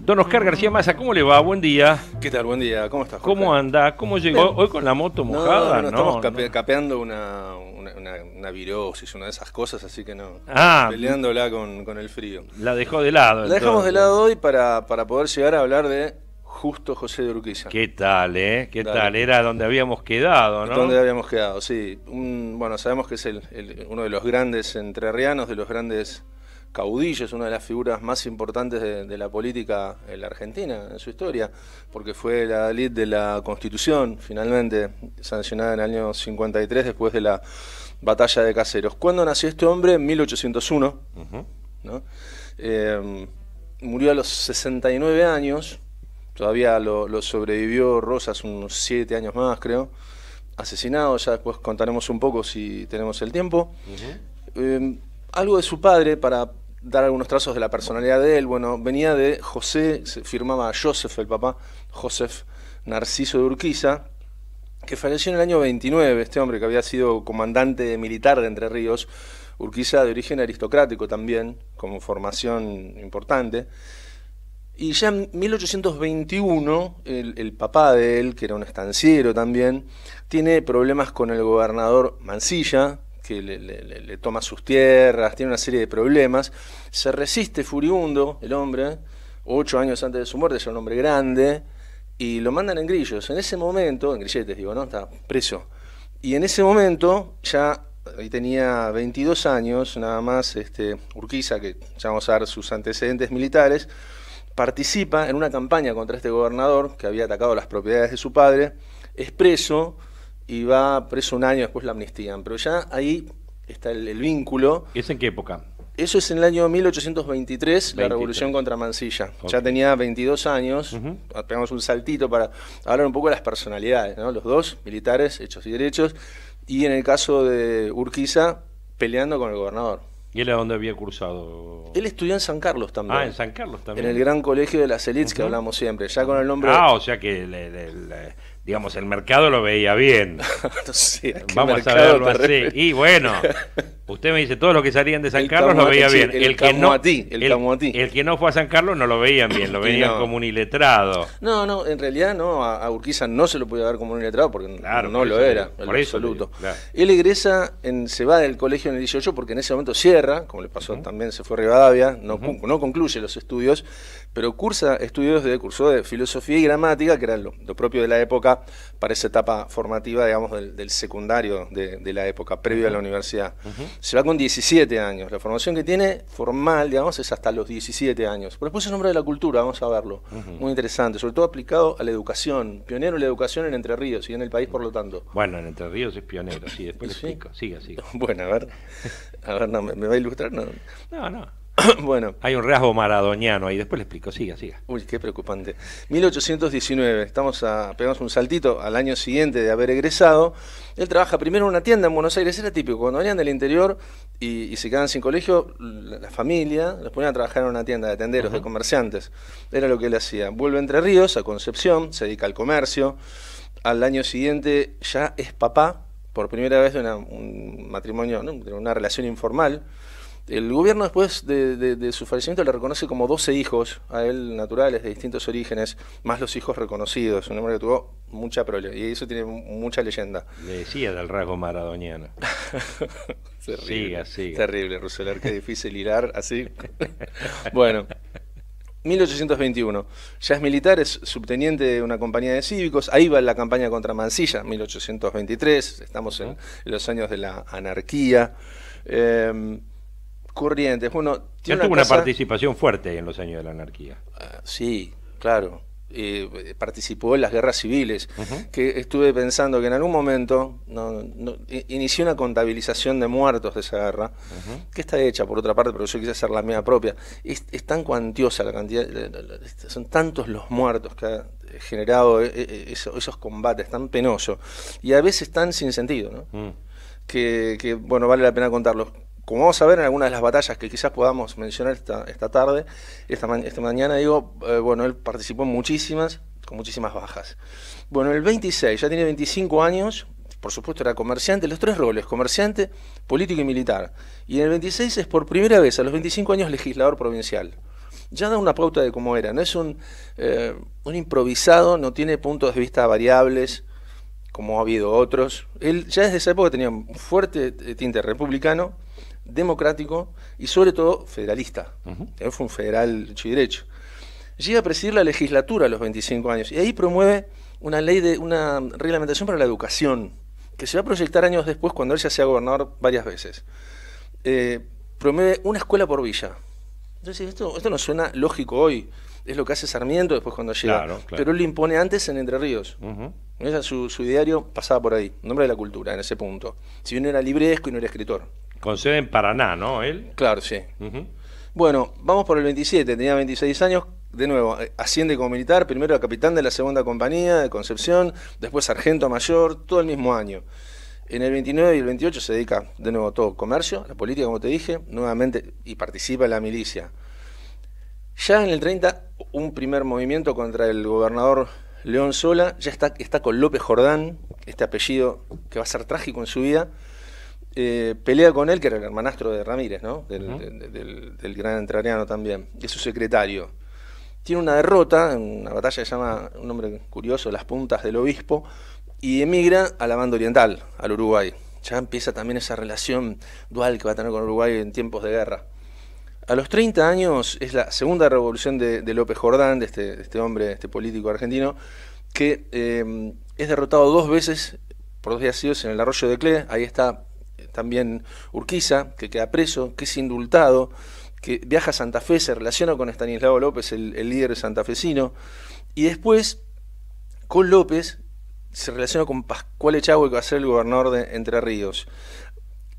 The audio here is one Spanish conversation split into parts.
Don Oscar García Maza, ¿cómo le va? Buen día. ¿Qué tal? Buen día. ¿Cómo estás? ¿Cómo anda? ¿Cómo llegó? Hoy con la moto mojada, ¿no? estamos capeando una, virosis, una de esas cosas, así que no. Ah. Peleándola con, el frío. La dejó de lado. La dejamos de lado hoy para, para poder llegar a hablar de Justo José de Urquiza. ¿Qué tal, eh? ¿Qué tal? Era donde habíamos quedado, ¿no? Donde habíamos quedado, sí. bueno, sabemos que es uno de los grandes entrerrianos, de los grandes caudillo, es una de las figuras más importantes de, la política en la Argentina, en su historia, porque fue la lid de la Constitución, finalmente, sancionada en el año 53 después de la batalla de Caseros. ¿Cuándo nació este hombre? En 1801. Eh, murió a los 69 años, todavía lo, sobrevivió Rosas unos 7 años más, creo. Asesinado, ya después contaremos un poco si tenemos el tiempo. Eh, algo de su padre para dar algunos trazos de la personalidad de él. Bueno, venía de José, se firmaba Joseph, el papá, Joseph Narciso de Urquiza, que falleció en el año 29, este hombre que había sido comandante militar de Entre Ríos, Urquiza de origen aristocrático también, como formación importante. Y ya en 1821, el, papá de él, que era un estanciero también, tiene problemas con el gobernador Mansilla, que le, toma sus tierras, tiene una serie de problemas. Se resiste furibundo el hombre, ocho años antes de su muerte, es un hombre grande, y lo mandan en grillos. En ese momento, en grilletes digo, ¿no? Está preso. Y en ese momento ya ahí tenía 22 años, nada más, este, Urquiza, que ya vamos a ver sus antecedentes militares, participa en una campaña contra este gobernador que había atacado las propiedades de su padre, es preso, y va preso un año, después la amnistía. Pero ya ahí está el, vínculo. es en qué época? Eso es en el año 1823, la revolución contra Mansilla. Ya tenía 22 años, ah, pegamos un saltito para hablar un poco de las personalidades, los dos, militares, hechos y derechos, y en el caso de Urquiza, peleando con el gobernador. ¿Y él a dónde había cursado? Él estudió en San Carlos también. Ah, en San Carlos también. En el gran colegio de las elites que hablamos siempre, ya con el nombre... Ah, o sea que... el, digamos, el mercado lo veía bien. Vamos a verlo así. Y bueno, usted me dice, todos los que salían de San Carlos lo veía bien. el, que no, el, que no fue a San Carlos no lo veían bien, lo veían como un iletrado. No, no, en realidad no, a, Urquiza no se lo podía ver como un iletrado porque no lo era, por absoluto. Él egresa, se va del colegio en el 18 porque en ese momento cierra, como le pasó también, se fue a Rivadavia, no, no concluye los estudios, pero cursa estudios de, curso de filosofía y gramática, que era lo propio de la época para esa etapa formativa, digamos, del, secundario de, la época, previo a la universidad. Se va con 17 años. La formación que tiene formal, digamos, es hasta los 17 años. Pero después es nombre de la cultura, vamos a verlo. Muy interesante, sobre todo aplicado a la educación. Pionero en la educación en Entre Ríos y en el país, por lo tanto. Bueno, en Entre Ríos es pionero, sí, después ¿Sí? Bueno, a ver, a ver, ¿me, va a ilustrar? no. no. bueno. Hay un rasgo maradoñano ahí, después le explico, siga, siga. Uy, qué preocupante. 1819, estamos a, pegamos un saltito al año siguiente de haber egresado. Él trabaja primero en una tienda en Buenos Aires, era típico, cuando venían del interior y, se quedaban sin colegio, la, familia los ponían a trabajar en una tienda de tenderos, de comerciantes. Era lo que él hacía. Vuelve a Entre Ríos, a Concepción, se dedica al comercio. Al año siguiente ya es papá, por primera vez de un matrimonio, de una relación informal el gobierno después de, su fallecimiento le reconoce como 12 hijos a él naturales de distintos orígenes, más los hijos reconocidos, un hombre que tuvo mucha prole, y eso tiene mucha leyenda. Le decía del rasgo maradoniano. terrible, siga, terrible, Rousseler, qué difícil hilar así. bueno. 1821. Ya es militar, es subteniente de una compañía de cívicos. Ahí va la campaña contra Mansilla, 1823. Estamos en, los años de la anarquía. Em, corrientes. Bueno, una, participación fuerte en los años de la anarquía. Ah, sí, claro. Eh, participó en las guerras civiles, que estuve pensando que en algún momento no, inició una contabilización de muertos de esa guerra, que está hecha por otra parte, pero yo quise hacer la mía propia. Es, tan cuantiosa la cantidad, este, son tantos los muertos que ha generado eh, eh, esos, combates, tan penosos, y a veces tan sin sentido, ¿no? Mm. que, que, bueno, vale la pena contarlos como vamos a ver en algunas de las batallas que quizás podamos mencionar esta, tarde, esta, mañana, digo, eh, bueno, él participó en muchísimas, con muchísimas bajas. Bueno, el 26, ya tiene 25 años, por supuesto era comerciante, los tres roles, comerciante, político y militar. Y en el 26 es por primera vez, a los 25 años, legislador provincial. Ya da una pauta de cómo era, no es un, eh, un improvisado, no tiene puntos de vista variables, como ha habido otros. Él ya desde esa época tenía un fuerte eh, tinte republicano, democrático y sobre todo federalista. él eh, Fue un federal derecho. Llega a presidir la legislatura a los 25 años y ahí promueve una ley de una reglamentación para la educación que se va a proyectar años después cuando él ya sea gobernador varias veces. Eh, promueve una escuela por villa. Entonces esto, esto no suena lógico hoy. Es lo que hace Sarmiento después cuando llega. Pero él lo impone antes en Entre Ríos. su, su diario pasaba por ahí. Nombre de la cultura en ese punto. Si bien era libresco y no era escritor. Concede en Paraná, ¿no? Él. Claro, sí. Bueno, vamos por el 27, tenía 26 años, de nuevo, eh, asciende como militar, primero capitán de la segunda compañía de Concepción, después sargento mayor, todo el mismo año. En el 29 y el 28 se dedica de nuevo a todo comercio, la política, como te dije, nuevamente, y participa en la milicia. Ya en el 30, un primer movimiento contra el gobernador León Sola, ya está, está con López Jordán, este apellido que va a ser trágico en su vida, eh, pelea con él, que era el hermanastro de Ramírez, ¿no? Del, gran entrariano también, es su secretario. Tiene una derrota, en una batalla que se llama, un nombre curioso, Las Puntas del Obispo, y emigra a la banda oriental, al Uruguay. Ya empieza también esa relación dual que va a tener con Uruguay en tiempos de guerra. A los 30 años es la segunda revolución de, López Jordán, de este, este hombre, este político argentino, que eh, es derrotado dos veces por dos días en el arroyo de Clé, Ahí está también Urquiza, que queda preso, que es indultado, que viaja a Santa Fe, se relaciona con Estanislao López, el, líder santafesino, y después con López se relaciona con Pascual Echagüe, que va a ser el gobernador de Entre Ríos.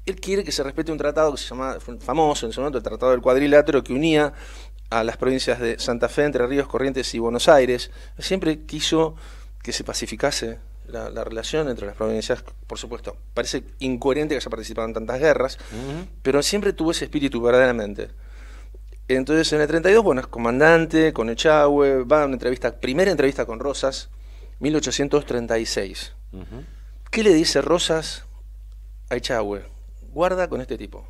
Él quiere que se respete un tratado que se llama famoso en su momento, el Tratado del Cuadrilátero, que unía a las provincias de Santa Fe, Entre Ríos, Corrientes y Buenos Aires. Siempre quiso que se pacificase la, relación entre las provincias, por supuesto, parece incoherente que haya participado en tantas guerras, pero siempre tuvo ese espíritu verdaderamente. Entonces en el 32, bueno, es comandante, con Echagüe, va a una entrevista, primera entrevista con Rosas, 1836. ¿Qué le dice Rosas a Echagüe? Guarda con este tipo.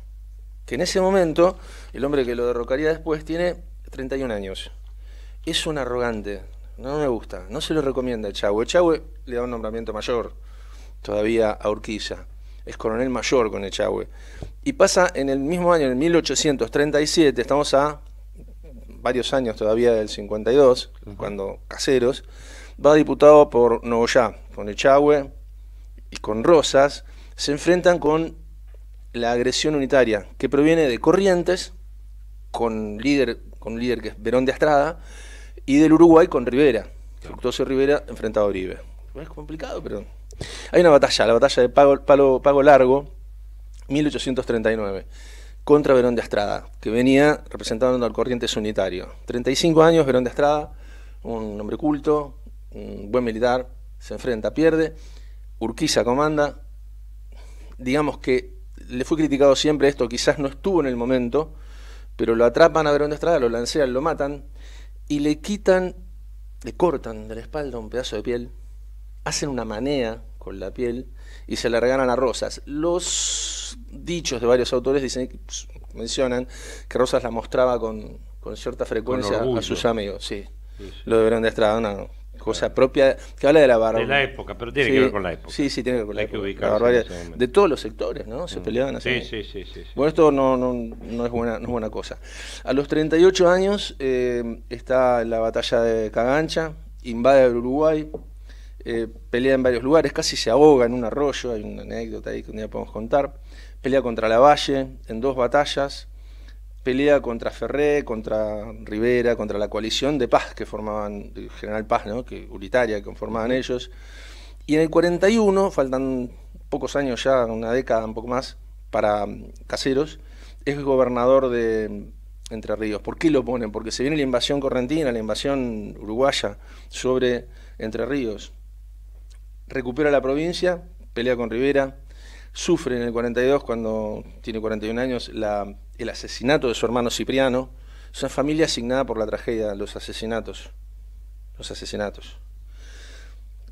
Que en ese momento, el hombre que lo derrocaría después tiene 31 años. Es un arrogante, no me gusta, no se lo recomienda el Chagüe. El le da un nombramiento mayor todavía a Urquiza, es coronel mayor con el Y pasa en el mismo año, en 1837, estamos a varios años todavía del 52, cuando Caseros va diputado por Nogoyá, con Echagüe y con Rosas, se enfrentan con la agresión unitaria, que proviene de Corrientes, con, líder, con un líder que es Verón de Astrada, y del Uruguay con Rivera. Fructuoso Rivera enfrentado a Oribe. Es complicado, pero. Hay una batalla, la batalla de Pago, Palo, Largo, 1839, contra Verón de Estrada, que venía representando al corriente unitario. 35 años, Verón de Estrada, un hombre culto, un buen militar, se enfrenta, pierde. Urquiza comanda. Digamos que le fue criticado siempre esto, quizás no estuvo en el momento, pero lo atrapan a Verón de Estrada, lo lancean, lo matan y le quitan, le cortan de la espalda un pedazo de piel, hacen una manea con la piel y se la regalan a Rosas. Los dichos de varios autores dicen, mencionan que Rosas la mostraba con, cierta frecuencia a sus amigos. Sí, lo sí. de estar no, cosa propia que habla de la barbarie. De la época, pero tiene que ver con la época. Sí, sí, tiene que ver con la de todos los sectores, ¿no? Se mm. peleaban así. Sí, sí, sí, Bueno, esto no, no, es buena, no es buena cosa. A los 38 años eh, está la batalla de Cagancha, invade el Uruguay, eh, pelea en varios lugares, casi se ahoga en un arroyo, hay una anécdota ahí que un día podemos contar. Pelea contra la Valle en dos batallas, pelea contra Ferré, contra Rivera, contra la coalición de paz que formaban, general Paz, que unitaria que conformaban ellos. Y en el 41, faltan pocos años ya, una década, un poco más, para mm, Caseros, es gobernador de mm, Entre Ríos. ¿Por qué lo ponen? Porque se viene la invasión correntina, la invasión uruguaya sobre Entre Ríos. Recupera la provincia, pelea con Rivera, sufre en el 42, cuando tiene 41 años, la el asesinato de su hermano Cipriano, es una familia asignada por la tragedia, los asesinatos. Los asesinatos.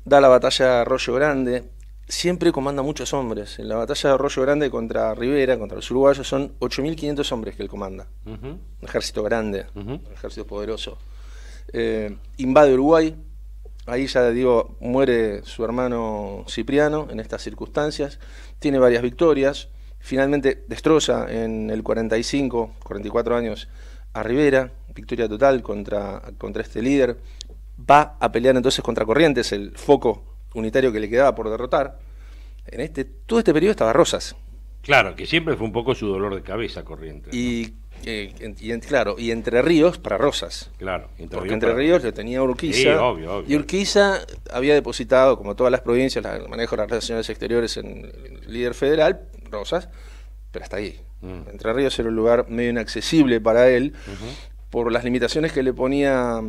Da la batalla de Arroyo Grande, siempre comanda muchos hombres. En la batalla de Arroyo Grande contra Rivera, contra los uruguayos, son 8.500 hombres que él comanda. Un ejército grande, un ejército poderoso. Eh, invade Uruguay, ahí ya digo, muere su hermano Cipriano en estas circunstancias, tiene varias victorias. Finalmente destroza en el 45, 44 años, a Rivera, victoria total contra, contra este líder. Va a pelear entonces contra Corrientes, el foco unitario que le quedaba por derrotar. En este, todo este periodo estaba Rosas. Claro, que siempre fue un poco su dolor de cabeza Corrientes. Y, eh, claro, y Entre Ríos para Rosas. Claro, Entre Porque Entre Ríos tenía Urquiza. Y Urquiza había depositado, como todas las provincias, el manejo de las relaciones exteriores en líder federal, Rosas, pero hasta ahí. Mm. Entre Ríos era un lugar medio inaccesible para él por las limitaciones que le ponía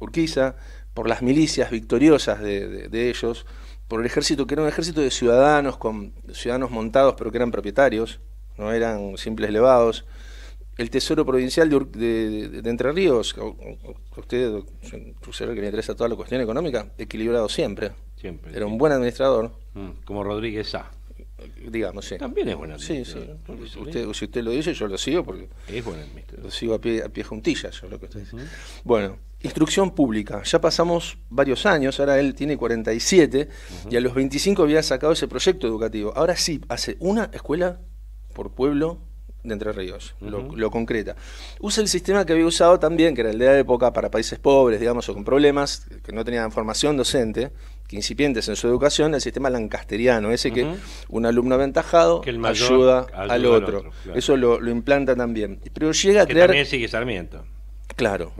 Urquiza, por las milicias victoriosas de, ellos, por el ejército, que era un ejército de ciudadanos, con ciudadanos montados, pero que eran propietarios, no eran simples levados. El Tesoro Provincial de, Entre Ríos, usted, su que le interesa toda la cuestión económica, equilibrado siempre. era un buen administrador. Mm, como Rodríguez A digamos, También es bueno si usted lo dice, yo lo sigo porque. Es Lo sigo a pie, a pie juntillas, lo Bueno, instrucción pública. Ya pasamos varios años, ahora él tiene 47 y a los 25 había sacado ese proyecto educativo. Ahora sí, hace una escuela por pueblo de Entre Ríos, lo, concreta. Usa el sistema que había usado también, que era el de la época, para países pobres, digamos, o con problemas, que no tenían formación docente, incipientes en su educación, el sistema lancasteriano, ese que un alumno aventajado ayuda, al otro. Eso lo, implanta también. Pero llega a crear... Sarmiento. Claro.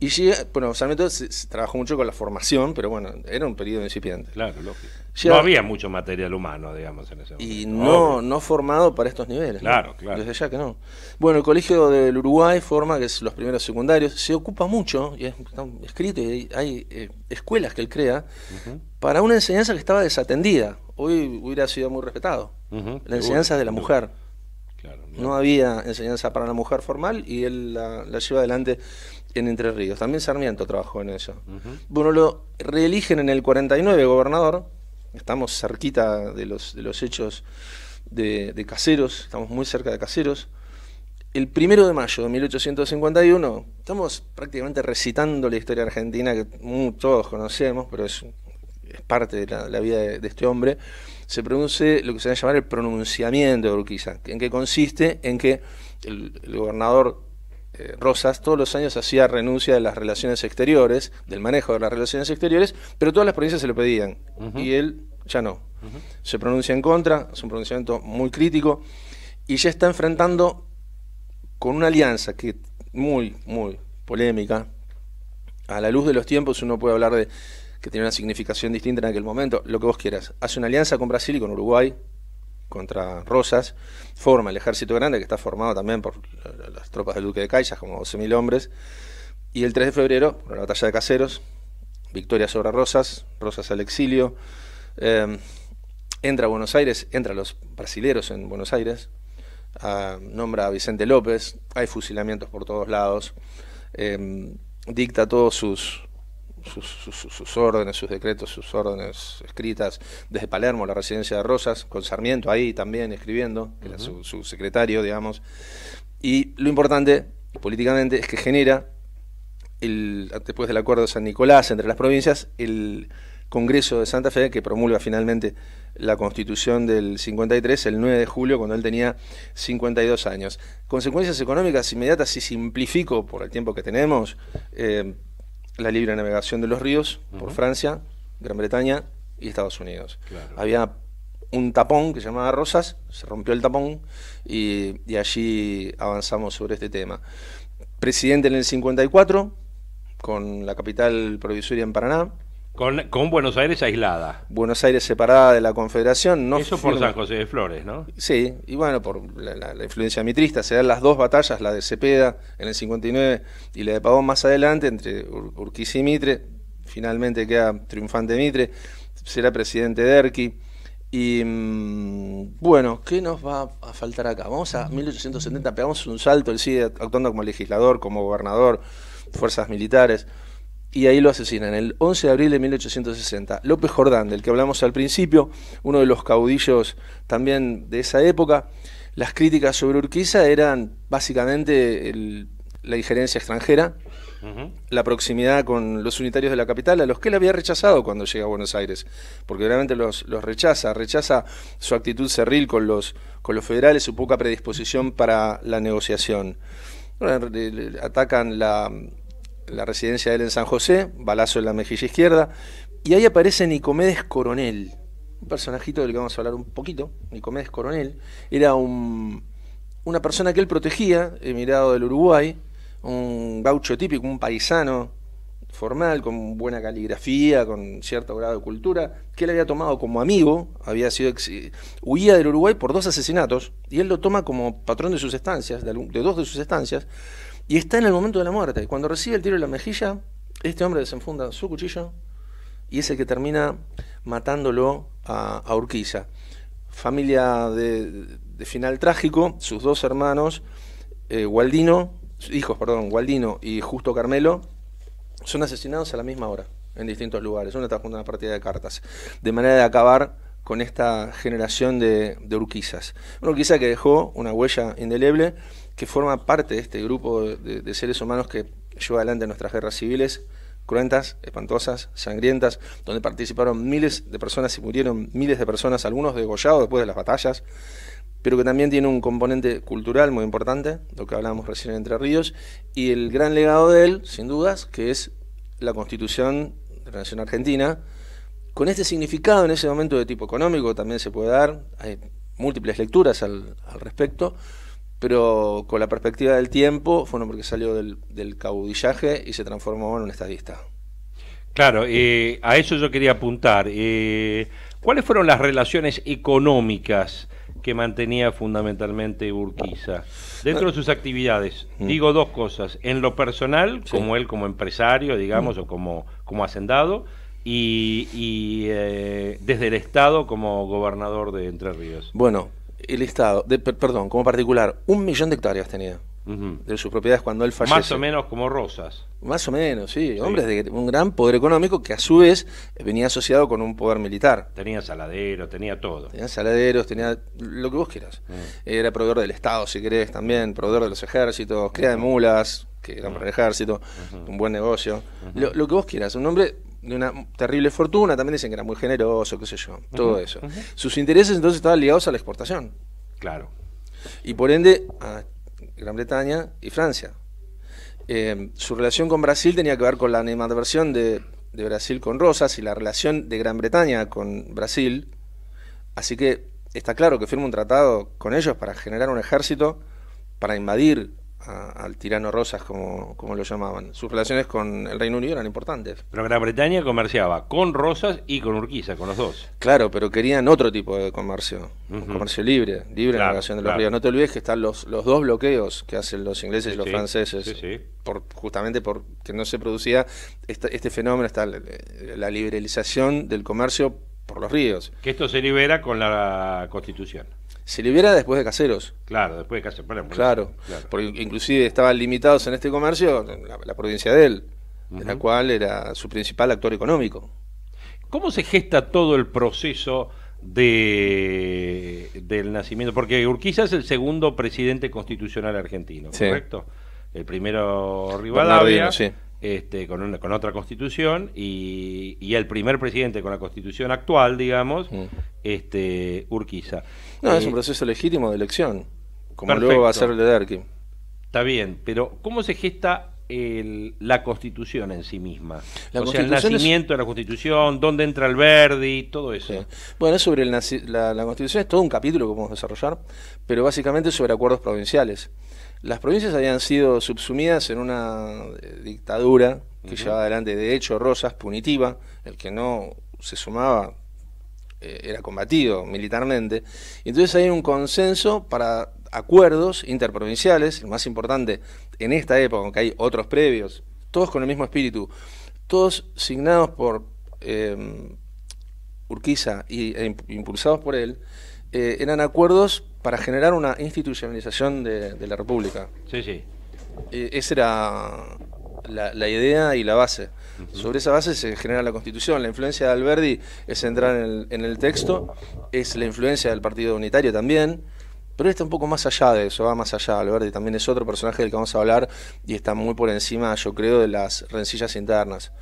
Y bueno, Sarmiento trabajó mucho con la formación, pero bueno, era un periodo incipiente. Claro, lógico. no había mucho material humano, digamos, en ese momento. Y no, no formado para estos niveles. Claro, claro. Desde ya que no. Bueno, el Colegio del Uruguay forma, que es los primeros secundarios, se ocupa mucho, y es, está escrito, y hay eh, escuelas que él crea, para una enseñanza que estaba desatendida. Hoy hubiera sido muy respetado. La enseñanza de la mujer no había enseñanza para la mujer formal y él la, lleva adelante en Entre Ríos. También Sarmiento trabajó en eso. Bueno, lo reeligen en el 49 gobernador. Estamos cerquita de los, de los hechos de, Caseros, estamos muy cerca de Caseros el primero de mayo de 1851, estamos prácticamente recitando la historia argentina que todos conocemos, pero es, parte de la, vida de, este hombre se produce lo que se va a llamar el pronunciamiento de Urquiza, en que consiste en que el, gobernador eh, Rosas todos los años hacía renuncia de las relaciones exteriores, del manejo de las relaciones exteriores, pero todas las provincias se lo pedían y él ya no. Se pronuncia en contra, es un pronunciamiento muy crítico y ya está enfrentando con una alianza que muy, muy polémica. A la luz de los tiempos uno puede hablar de que tiene una significación distinta en aquel momento, lo que vos quieras. Hace una alianza con Brasil y con Uruguay contra Rosas, forma el ejército grande que está formado también por las tropas del duque de Caixas, como 12.000 hombres, y el 3 de febrero, la batalla de Caseros, victoria sobre Rosas, Rosas al exilio, em, entra a Buenos Aires, entra los brasileros en Buenos Aires, nombra a Vicente López, hay fusilamientos por todos lados, em, dicta todos sus, sus, órdenes, sus decretos, sus órdenes escritas desde Palermo, la residencia de Rosas, con Sarmiento ahí también escribiendo, que era su, secretario, digamos. Y lo importante políticamente es que genera, después del acuerdo de San Nicolás entre las provincias, el Congreso de Santa Fe, que promulga finalmente la constitución del 53, el 9 de julio, cuando él tenía 52 años. Consecuencias económicas inmediatas, si simplifico por el tiempo que tenemos, eh, la libre navegación de los ríos por Francia, Gran Bretaña y Estados Unidos. Había un tapón que se llamaba Rosas, se rompió el tapón y, y allí avanzamos sobre este tema. Presidente en el 54, con la capital provisoria en Paraná, con, Buenos Aires aislada. Buenos Aires separada de la Confederación. No Eso por San José de Flores, ¿no? Sí, y bueno, por la, influencia mitrista, se dan las dos batallas, la de Cepeda en el 59 y la de Pavón más adelante, entre Urquís y Mitre. Finalmente queda triunfante Mitre, será presidente de Erqui. Y mm, bueno, ¿qué nos va a faltar acá? Vamos a 1870, pegamos un salto, el sigue actuando como legislador, como gobernador, fuerzas militares y ahí lo asesinan, el 11 de abril de 1860. López Jordán, del que hablamos al principio, uno de los caudillos también de esa época, las críticas sobre Urquiza eran básicamente la injerencia extranjera, la proximidad con los unitarios de la capital, a los que él había rechazado cuando llega a Buenos Aires, porque realmente los, rechaza, rechaza su actitud cerril con los, con los federales, su poca predisposición para la negociación. atacan la la residencia de él en San José, balazo en la mejilla izquierda, y ahí aparece Nicomedes Coronel, un personajito del que vamos a hablar un poquito, Nicomedes Coronel, era un, una persona que él protegía, emirado del Uruguay, un gaucho típico, un paisano formal, con buena caligrafía, con cierto grado de cultura, que él había tomado como amigo, había sido huía del Uruguay por dos asesinatos, y él lo toma como patrón de sus estancias, de dos de sus estancias, y está en el momento de la muerte. Cuando recibe el tiro en la mejilla, este hombre desenfunda su cuchillo y es el que termina matándolo a, Urquiza. Familia de, final trágico, sus dos hermanos, eh, Gualdino, hijos, perdón, Gualdino y Justo Carmelo, son asesinados a la misma hora, en distintos lugares. Uno está jugando una partida de cartas, de manera de acabar con esta generación de, de Urquiza que dejó una huella indeleble, que forma parte de este grupo de, seres humanos que lleva adelante nuestras guerras civiles, cruentas, espantosas, sangrientas, donde participaron miles de personas y murieron miles de personas, algunos degollados después de las batallas, pero que también tiene un componente cultural muy importante, lo que hablábamos recién en Entre Ríos, y el gran legado de él, sin dudas, que es la constitución de la Nación Argentina, con este significado en ese momento de tipo económico también se puede dar, hay múltiples lecturas al, respecto, pero con la perspectiva del tiempo fue un hombre que salió del, caudillaje y se transformó en un estadista. Claro, eh, a eso yo quería apuntar. Eh, ¿Cuáles fueron las relaciones económicas que mantenía fundamentalmente Urquiza dentro de sus actividades? Mm. Digo dos cosas, en lo personal, como él como empresario, digamos, mm. o como, como hacendado, y, eh, desde el Estado como gobernador de Entre Ríos? Bueno, el Estado, perdón, como particular, un millón de hectáreas tenía de sus propiedades cuando él falleció. Más o menos como Rosas. Más o menos, sí. de un gran poder económico que a su vez venía asociado con un poder militar. Tenía saladeros, tenía todo. Tenía saladeros, tenía lo que vos quieras. Ah. Era proveedor del Estado, si querés, también, proveedor de los ejércitos, cría de mulas, que era para el ejército, un buen negocio. lo, que vos quieras. Un hombre de una terrible fortuna, también dicen que era muy generoso, qué sé yo, todo eso. Sus intereses entonces estaban ligados a la exportación. Claro. Y por ende a Gran Bretaña y Francia. Eh, su relación con Brasil tenía que ver con la animadversión de, de Brasil con Rosas y la relación de Gran Bretaña con Brasil. Así que está claro que firma un tratado con ellos para generar un ejército para invadir al tirano Rosas, como, como, lo llamaban. Sus relaciones con el Reino Unido eran importantes. Pero Gran Bretaña comerciaba con Rosas y con Urquiza, con los dos. Claro, pero querían otro tipo de comercio, un comercio libre, libre claro, en relación de los ríos. No te olvides que están los, dos bloqueos que hacen los ingleses y los franceses, Por, justamente porque no se producía este fenómeno, está la liberalización del comercio por los ríos. Que esto se libera con la Constitución se hubiera después de caseros. Claro, después de caseros. claro, porque inclusive estaban limitados en este comercio la, provincia de él, de la cual era su principal actor económico. ¿Cómo se gesta todo el proceso del nacimiento? Porque Urquiza es el segundo presidente constitucional argentino, ¿correcto? El primero Rivadavia, sí. Este, con, con otra constitución y, el primer presidente con la constitución actual, digamos, mm. este, Urquiza. No, es eh, un proceso legítimo de elección, como luego va a ser el de Derqui. Está bien, pero ¿cómo se gesta la constitución en sí misma? o sea, el nacimiento de la constitución, dónde entra el Verdi, todo eso. Bueno, sobre la, constitución es todo un capítulo que podemos desarrollar, pero básicamente sobre acuerdos provinciales. Las provincias habían sido subsumidas en una eh, dictadura que llevaba adelante, de hecho, Rosas, punitiva, el que no se sumaba eh, era combatido militarmente. Entonces hay un consenso para acuerdos interprovinciales, el más importante en esta época, aunque hay otros previos, todos con el mismo espíritu, todos signados por em, Urquiza y, e impulsados por él, eh, eran acuerdos para generar una institucionalización de, la República. Sí, sí. E, esa era la, idea y la base. Sobre esa base se genera la Constitución. La influencia de Alberti es entrar en el, texto, es la influencia del Partido Unitario también. Pero está un poco más allá de eso, va más allá. Alberti también es otro personaje del que vamos a hablar y está muy por encima, yo creo, de las rencillas internas.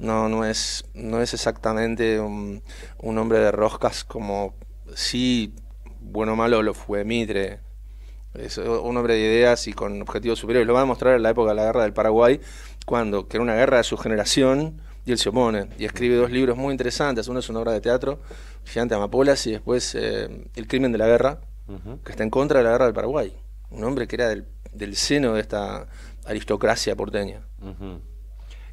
No, no es, no es exactamente un, hombre de roscas como sí bueno o malo lo fue Mitre. Es eh, un hombre de ideas y con objetivos superiores. Lo va a mostrar en la época de la guerra del Paraguay, cuando, que era una guerra de su generación, y él se opone. Y escribe dos libros muy interesantes. Uno es una obra de teatro, Gigante Amapolas, y después eh, El crimen de la guerra, que está en contra de la guerra del Paraguay. Un hombre que era del, seno de esta aristocracia porteña.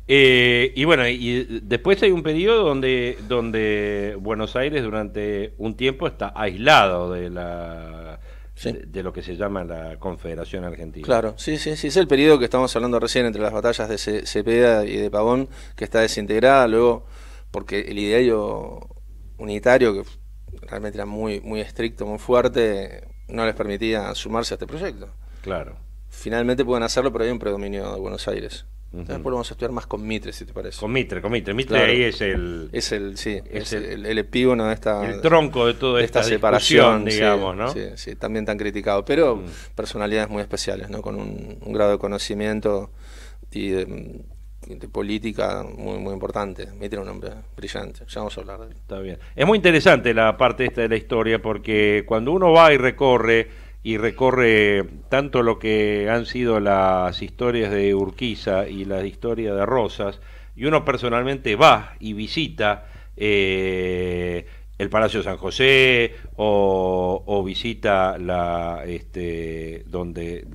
Eh, y bueno, y después hay un periodo donde, donde Buenos Aires durante un tiempo está aislado de la de, lo que se llama la Confederación Argentina. Claro, sí, sí, sí, es el periodo que estamos hablando recién entre las batallas de Cepeda y de Pavón, que está desintegrada, luego, porque el ideario unitario, que realmente era muy, muy estricto, muy fuerte, no les permitía sumarse a este proyecto. Claro. Finalmente pueden hacerlo, pero hay un predominio de Buenos Aires vamos a estudiar más con Mitre, si te parece. Con Mitre, con Mitre. Mitre ahí es el. Es el, el, epígono de esta. El tronco de toda esta, separación, digamos, ¿no? Sí, sí, también tan criticado. Pero mm. personalidades muy especiales, ¿no? Con un, grado de conocimiento y mm, de, política muy, muy importante. Mitre es un hombre brillante, ya vamos a hablar de él. Está bien. Es muy interesante la parte esta de la historia porque cuando uno va y recorre y recorre tanto lo que han sido las historias de Urquiza y la historia de Rosas, y uno personalmente va y visita eh, el Palacio San José o, visita este, donde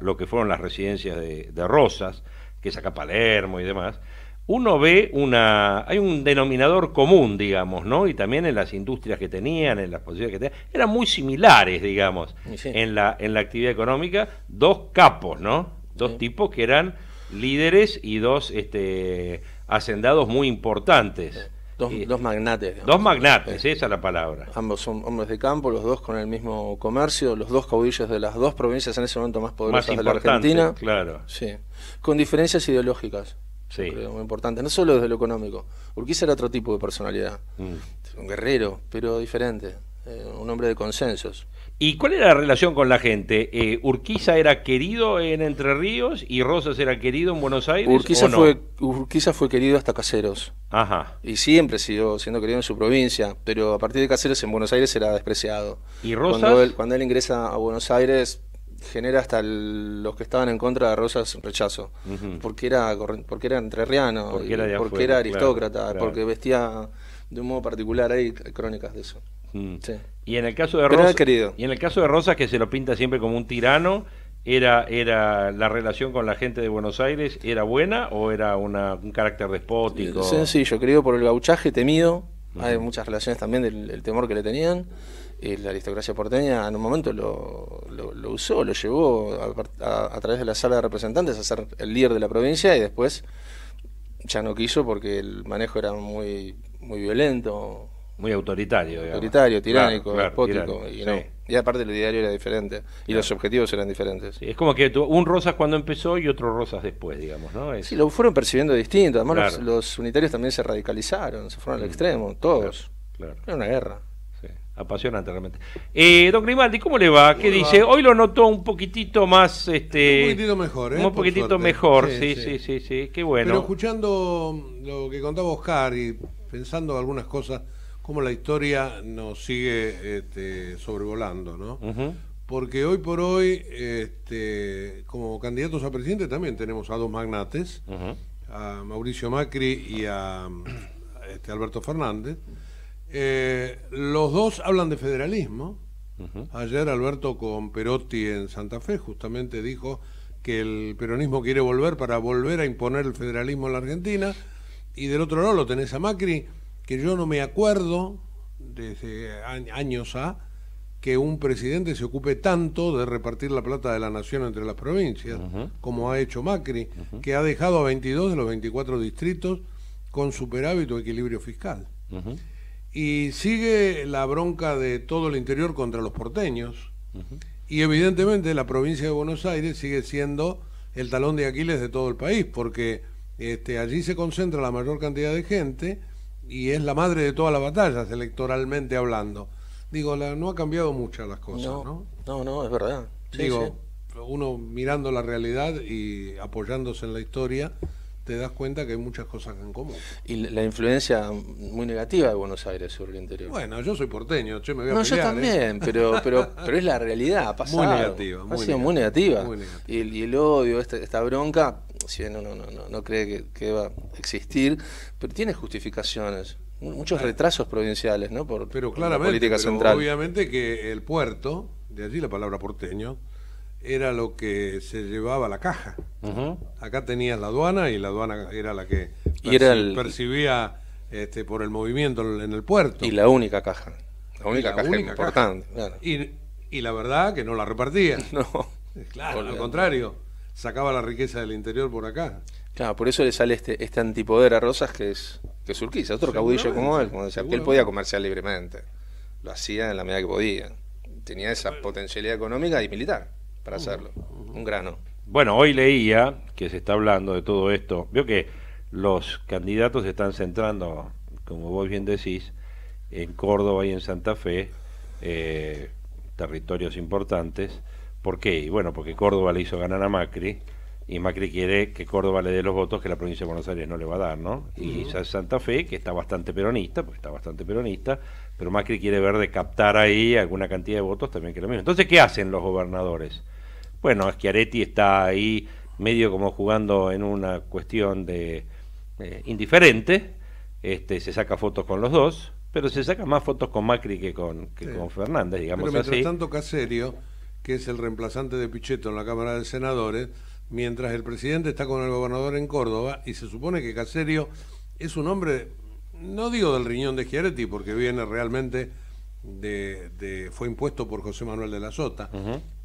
lo que fueron las residencias de, de Rosas, que es acá Palermo y demás uno ve una. hay un denominador común, digamos, ¿no? Y también en las industrias que tenían, en las posiciones que tenían, eran muy similares, digamos, en, la, en la actividad económica, dos capos, ¿no? Dos tipos que eran líderes y dos este, hacendados muy importantes. Eh, dos, eh, dos, magnates. Dos magnates, eh. esa es la palabra. Ambos son hombres de campo, los dos con el mismo comercio, los dos caudillos de las dos provincias en ese momento más poderosas de la Argentina. Claro. Sí. Con diferencias ideológicas. Sí. muy importante. No solo desde lo económico. Urquiza era otro tipo de personalidad. Mm. Un guerrero, pero diferente. Eh, un hombre de consensos. ¿Y cuál era la relación con la gente? Eh, ¿Urquiza era querido en Entre Ríos y Rosas era querido en Buenos Aires? Urquiza, fue, Urquiza fue querido hasta Caseros. Ajá. Y siempre siguió siendo querido en su provincia, pero a partir de Caseros en Buenos Aires era despreciado. ¿Y Rosas? cuando él ingresa a Buenos Aires genera hasta los que estaban en contra de Rosas rechazo, porque era porque era entrerriano, porque era, porque aristócrata, porque vestía de un modo particular, hay crónicas de eso. Mm. Y en el caso de Rosas, y en el caso de Rosas que se lo pinta siempre como un tirano, era era la relación con la gente de Buenos Aires era buena o era una, un carácter despótico. Sencillo, querido por el gauchaje temido, hay muchas relaciones también del temor que le tenían y la aristocracia porteña en un momento lo, usó, lo llevó a, través de la sala de representantes a ser el líder de la provincia y después ya no quiso porque el manejo era muy, muy violento. Muy autoritario. Digamos. Autoritario, tiránico, despótico. y, aparte el diario era diferente y los objetivos eran diferentes. es como que un Rosas cuando empezó y otro Rosas después, digamos, ¿no? Sí, lo fueron percibiendo distinto. Además los, los, unitarios también se radicalizaron, se fueron al mm. extremo, todos. Era una guerra. Apasionante realmente. Eh, don Grimaldi, ¿cómo le va? ¿Qué dice? Hoy lo notó un poquitito más... Este, un poquitito mejor, ¿eh? Un poquitito mejor, sí sí sí, sí, qué bueno. Pero escuchando lo que contaba Oscar y pensando algunas cosas, cómo la historia nos sigue este, sobrevolando, ¿no? Porque hoy por hoy, este, como candidatos a presidente, también tenemos a dos magnates, a Mauricio Macri y a, este, Alberto Fernández. Eh, los dos hablan de federalismo. Ayer Alberto con Perotti en Santa Fe justamente dijo que el peronismo quiere volver para volver a imponer el federalismo en la Argentina. Y del otro lado lo tenés a Macri, que yo no me acuerdo desde años a que un presidente se ocupe tanto de repartir la plata de la nación entre las provincias, como ha hecho Macri, que ha dejado a 22 de los 24 distritos con superávit o equilibrio fiscal. Y sigue la bronca de todo el interior contra los porteños. Y evidentemente la provincia de Buenos Aires sigue siendo el talón de Aquiles de todo el país, porque este, allí se concentra la mayor cantidad de gente y es la madre de todas las batallas, electoralmente hablando. Digo, no ha cambiado mucho las cosas, ¿no? No, no, es verdad. Digo, uno mirando la realidad y apoyándose en la historia, te das cuenta que hay muchas cosas en común. Y la influencia muy negativa de Buenos Aires sobre el interior. Bueno, yo soy porteño, che, me voy a No, yo ¿eh? también, pero, pero, pero es la realidad, ha pasado. Muy negativa. ha sido muy negativa. Y, el, odio, esta, esta, bronca, si uno no, no, no cree que, va a existir, pero tiene justificaciones. Muchos retrasos provinciales, ¿no? Por, la política central. Pero obviamente que el puerto, de allí la palabra porteño, era lo que se llevaba la caja. Acá tenías la aduana y la aduana era la que percibía este, por el movimiento en el puerto. Y la única caja. La única caja importante. Y, la verdad que no la repartía. no. Eh, claro, al contrario. Sacaba la riqueza del interior por acá. Claro, por eso le sale este, este antipoder a Rosas que es, que es otro caudillo como él, él podía comerciar libremente. Lo hacía en la medida que podía. Tenía esa potencialidad económica y militar para hacerlo, un grano. Bueno, hoy leía que se está hablando de todo esto. Veo que los candidatos se están centrando, como vos bien decís, en Córdoba y en Santa Fe, eh, territorios importantes. ¿Por qué? bueno, porque Córdoba le hizo ganar a Macri y Macri quiere que Córdoba le dé los votos que la provincia de Buenos Aires no le va a dar, ¿no? Y Santa Fe, que está bastante peronista, pues está bastante peronista, pero Macri quiere ver de captar ahí alguna cantidad de votos también que lo mismo. Entonces, ¿qué hacen los gobernadores? bueno, Schiaretti está ahí medio como jugando en una cuestión de eh, indiferente, este, se saca fotos con los dos, pero se saca más fotos con Macri que con, con Fernández, digamos pero mientras tanto Caserio, que es el reemplazante de Pichetto en la Cámara de Senadores, mientras el presidente está con el gobernador en Córdoba, y se supone que Caserio es un hombre, no digo del riñón de Schiaretti, porque viene realmente de, fue impuesto por José Manuel de la Sota,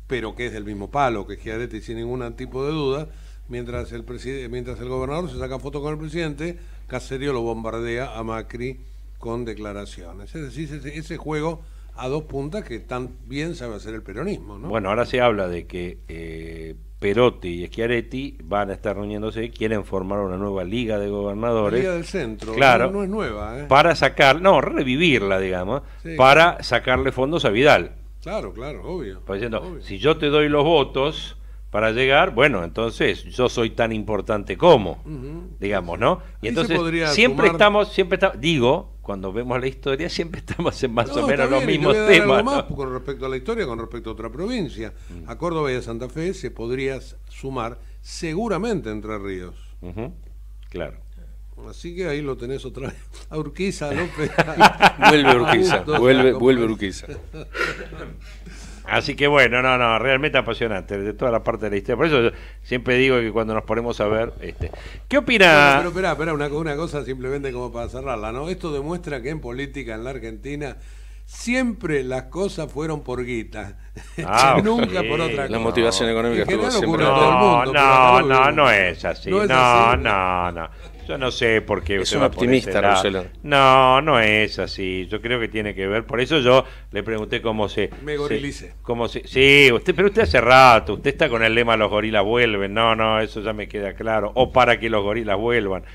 pero que es del mismo palo, que Giaretti sin ningún tipo de duda, mientras el, mientras el gobernador se saca foto con el presidente, Caserio lo bombardea a Macri con declaraciones. Es decir, ese, juego a dos puntas que tan bien sabe hacer el peronismo. Bueno, ahora se habla de que eh, Perotti y Schiaretti van a estar reuniéndose, quieren formar una nueva liga de gobernadores. Liga del centro, claro, no, es nueva. ¿eh? Para sacar, no, revivirla, digamos, para sacarle fondos a Vidal. Claro, claro, obvio. Diciendo, si yo te doy los votos para llegar, bueno, entonces yo soy tan importante como, digamos, ¿no? Y entonces siempre estamos, siempre digo, cuando vemos la historia siempre estamos en más o menos los mismos temas. con respecto a la historia, con respecto a otra provincia. Mm. A Córdoba y a Santa Fe se podría sumar seguramente Entre Ríos. Claro. Así que ahí lo tenés otra vez. A Urquiza, López. vuelve Urquiza, vuelve, Urquiza. Así que bueno, no, no, realmente apasionante, de toda la parte de la historia. Por eso yo siempre digo que cuando nos ponemos a ver, este, ¿qué opina? Pero, espera, espera, una, cosa simplemente como para cerrarla, ¿no? Esto demuestra que en política en la Argentina siempre las cosas fueron por guita. Ah, Nunca por otra cosa. La motivación económica No, no, no, no, es así. no, no, no. Yo no sé por qué. Es un optimista, Marcelo. No, no es así. Yo creo que tiene que ver. Por eso yo le pregunté cómo se. Me gorilice. Se, cómo se, sí, usted, pero usted hace rato. Usted está con el lema los gorilas vuelven. No, no, eso ya me queda claro. O para que los gorilas vuelvan.